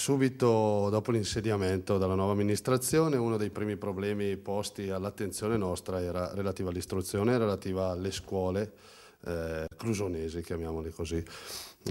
Subito dopo l'insediamento della nuova amministrazione uno dei primi problemi posti all'attenzione nostra era relativa all'istruzione, relativa alle scuole eh, clusonesi, chiamiamole così.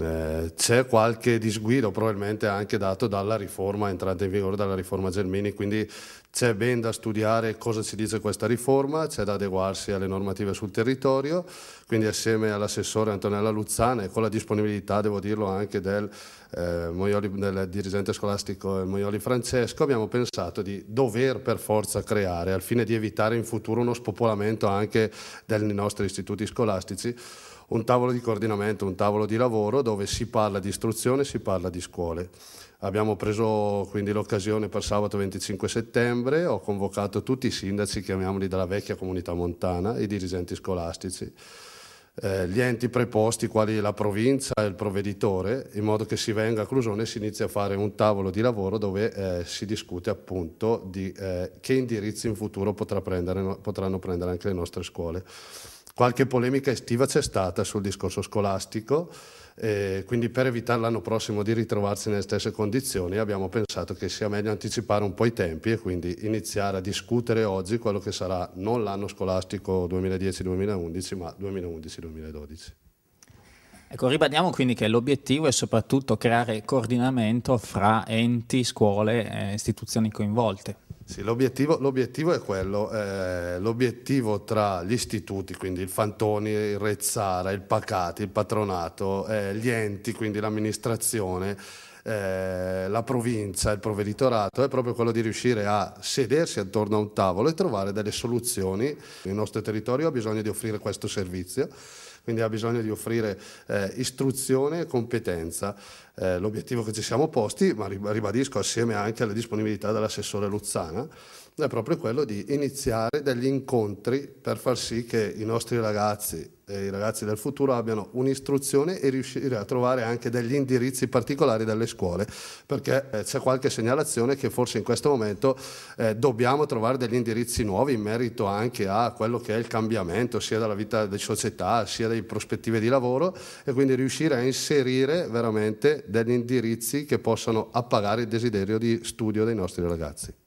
Eh, c'è qualche disguido probabilmente anche dato dalla riforma entrata in vigore dalla riforma Germini, quindi c'è ben da studiare cosa ci dice questa riforma, c'è da adeguarsi alle normative sul territorio, quindi assieme all'assessore Antonella Luzzana e con la disponibilità, devo dirlo, anche del eh, Moioli, del dirigente scolastico eh, Moioli Francesco, abbiamo pensato di dover per forza creare al fine di evitare in futuro uno spopolamento anche dei nostri istituti scolastici un tavolo di coordinamento, un tavolo di lavoro dove si parla di istruzione, e si parla di scuole. Abbiamo preso quindi l'occasione per sabato 25 settembre, ho convocato tutti i sindaci, chiamiamoli della vecchia comunità montana, i dirigenti scolastici. Eh, gli enti preposti, quali la provincia e il provveditore, in modo che si venga a Clusone e si inizi a fare un tavolo di lavoro dove eh, si discute appunto di eh, che indirizzi in futuro potrà prendere, potranno prendere anche le nostre scuole. Qualche polemica estiva c'è stata sul discorso scolastico, eh, quindi per evitare l'anno prossimo di ritrovarsi nelle stesse condizioni abbiamo pensato che sia meglio anticipare un po' i tempi e quindi iniziare a discutere oggi quello che sarà non l'anno scolastico 2010-2011 ma 2011-2012. Ecco, ribadiamo quindi che l'obiettivo è soprattutto creare coordinamento fra enti, scuole e istituzioni coinvolte. Sì, l'obiettivo, l'obiettivo, è quello, eh, l'obiettivo tra gli istituti, quindi il Fantoni, il Rezzara, il Pacati, il patronato, eh, gli enti, quindi l'amministrazione, eh, la provincia, il provveditorato, è proprio quello di riuscire a sedersi attorno a un tavolo e trovare delle soluzioni. Il nostro territorio ha bisogno di offrire questo servizio quindi ha bisogno di offrire eh, istruzione e competenza. Eh, l'obiettivo che ci siamo posti, ma ribadisco assieme anche alla disponibilità dell'assessore Luzzana, è proprio quello di iniziare degli incontri per far sì che i nostri ragazzi eh, i ragazzi del futuro abbiano un'istruzione e riuscire a trovare anche degli indirizzi particolari dalle scuole, perché eh, c'è qualche segnalazione che forse in questo momento eh, dobbiamo trovare degli indirizzi nuovi in merito anche a quello che è il cambiamento sia della vita di società sia delle prospettive di lavoro e quindi riuscire a inserire veramente degli indirizzi che possano appagare il desiderio di studio dei nostri ragazzi.